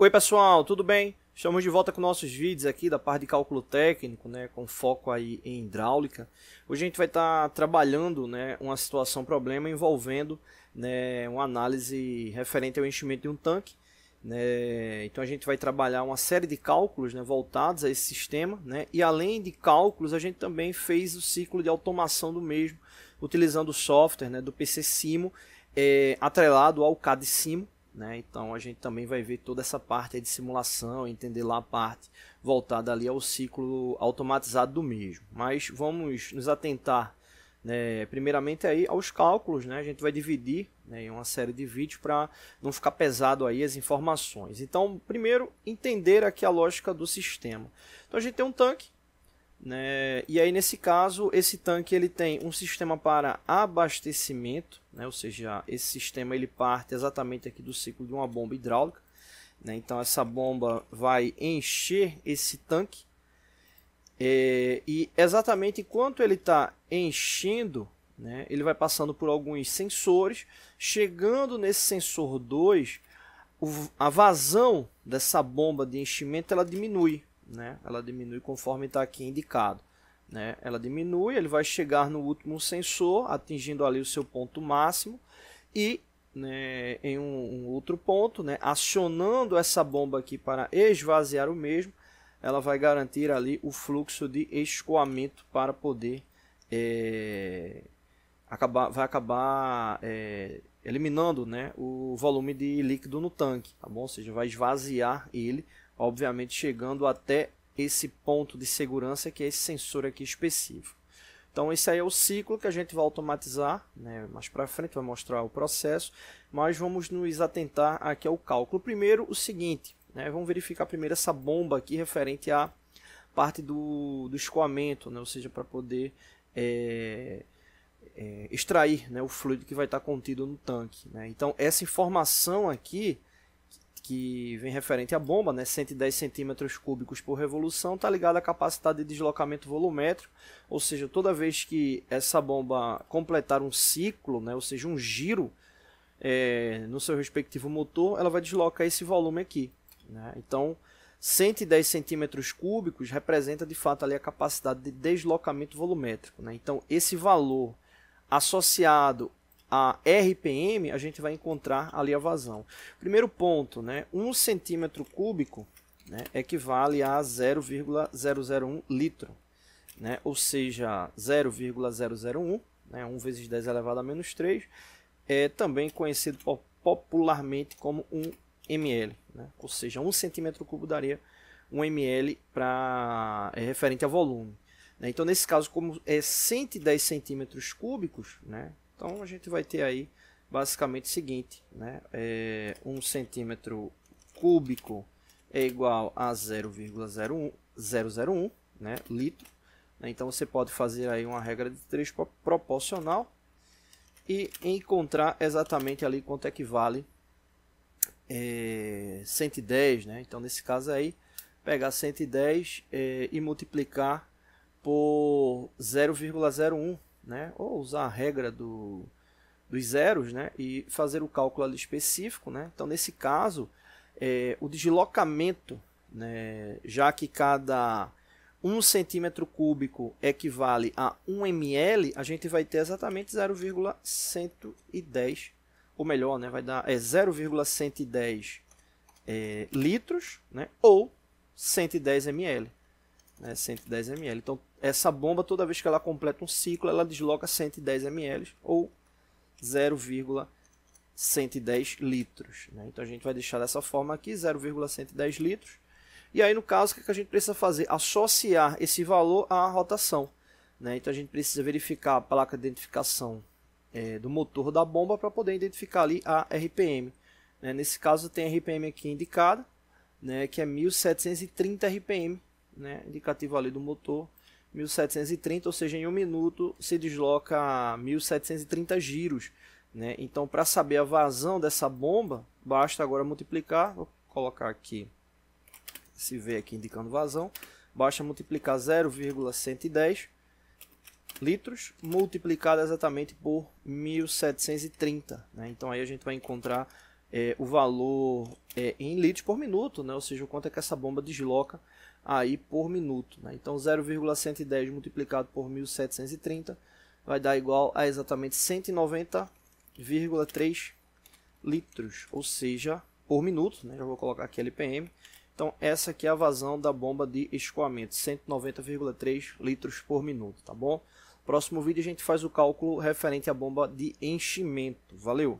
Oi pessoal, tudo bem? Estamos de volta com nossos vídeos aqui da parte de cálculo técnico, né, com foco aí em hidráulica. Hoje a gente vai estar tá trabalhando, né, uma situação problema envolvendo, né, uma análise referente ao enchimento de um tanque. Né, então a gente vai trabalhar uma série de cálculos né, voltados a esse sistema, né, e além de cálculos, a gente também fez o ciclo de automação do mesmo, utilizando o software né, do PC Simo, é, atrelado ao CAD Simo, né? Então a gente também vai ver toda essa parte de simulação, entender lá a parte voltada ali ao ciclo automatizado do mesmo. Mas vamos nos atentar né, primeiramente aí aos cálculos, né? A gente vai dividir né, em uma série de vídeos para não ficar pesado aí as informações. Então, primeiro entender aqui a lógica do sistema. Então a gente tem um tanque, né? E aí nesse caso esse tanque ele tem um sistema para abastecimento né? ou seja, esse sistema ele parte exatamente aqui do ciclo de uma bomba hidráulica. Né? Então essa bomba vai encher esse tanque é, e exatamente enquanto ele está enchendo, né, ele vai passando por alguns sensores, chegando nesse sensor 2, a vazão dessa bomba de enchimento ela diminui, né? ela diminui conforme está aqui indicado. Né? Ela diminui, ele vai chegar no último sensor, atingindo ali o seu ponto máximo e né, em um, um outro ponto, né, acionando essa bomba aqui para esvaziar o mesmo, ela vai garantir ali o fluxo de escoamento para poder é, acabar, vai acabar é, eliminando né, o volume de líquido no tanque, tá bom? Ou seja, vai esvaziar ele, obviamente chegando até esse ponto de segurança que é esse sensor aqui específico. Então esse aí é o ciclo que a gente vai automatizar, né? mais para frente vai mostrar o processo, mas vamos nos atentar aqui ao é cálculo. Primeiro o seguinte, né? vamos verificar primeiro essa bomba aqui referente à parte do, do escoamento, né? ou seja, para poder é, é, extrair né? o fluido que vai estar tá contido no tanque. Né? Então essa informação aqui que vem referente à bomba, né, 110 centímetros cúbicos por revolução, está ligada à capacidade de deslocamento volumétrico, ou seja, toda vez que essa bomba completar um ciclo, né, ou seja, um giro é, no seu respectivo motor, ela vai deslocar esse volume aqui. Né? Então, 110 centímetros cúbicos representa de fato ali a capacidade de deslocamento volumétrico. Né? Então, esse valor associado a RPM, a gente vai encontrar ali a vazão. Primeiro ponto, né? 1 um centímetro cúbico né, equivale a 0,001 litro. Né? Ou seja, 0,001, né, 1 vezes 10 elevado a menos 3, é também conhecido popularmente como 1 ml. Né? Ou seja, 1 centímetro cúbico daria 1 ml pra, é referente a volume. Né? Então, nesse caso, como é 110 centímetros cúbicos, né? Então a gente vai ter aí basicamente o seguinte, né? É, um centímetro cúbico é igual a 0,001 né? litro. Então você pode fazer aí uma regra de 3 proporcional e encontrar exatamente ali quanto é que vale é, 110, né? Então nesse caso aí, pegar 110 é, e multiplicar por 0,01 né? ou usar a regra do, dos zeros né? e fazer o cálculo ali específico. Né? Então, nesse caso, é, o deslocamento, né? já que cada 1 centímetro cúbico equivale a 1 ml, a gente vai ter exatamente 0,110, ou melhor, né? vai dar é 0,110 é, litros né? ou 110 ml né, 110 ml. Então, essa bomba, toda vez que ela completa um ciclo, ela desloca 110 ml ou 0,110 litros. Né? Então, a gente vai deixar dessa forma aqui, 0,110 litros. E aí, no caso, o é que a gente precisa fazer? Associar esse valor à rotação. Né? Então, a gente precisa verificar a placa de identificação é, do motor da bomba para poder identificar ali a RPM. Né? Nesse caso, tem a RPM aqui indicada, né? que é 1730 RPM né, indicativo ali do motor, 1730, ou seja, em um minuto se desloca 1730 giros. Né? Então, para saber a vazão dessa bomba, basta agora multiplicar, vou colocar aqui, se vê aqui indicando vazão, basta multiplicar 0,110 litros multiplicado exatamente por 1730. Né? Então aí a gente vai encontrar é, o valor é, em litros por minuto, né? ou seja, o quanto é que essa bomba desloca aí por minuto. Né? Então 0,110 multiplicado por 1730 vai dar igual a exatamente 190,3 litros, ou seja, por minuto, né? já vou colocar aqui LPM. Então essa aqui é a vazão da bomba de escoamento, 190,3 litros por minuto, tá bom? Próximo vídeo a gente faz o cálculo referente à bomba de enchimento. Valeu!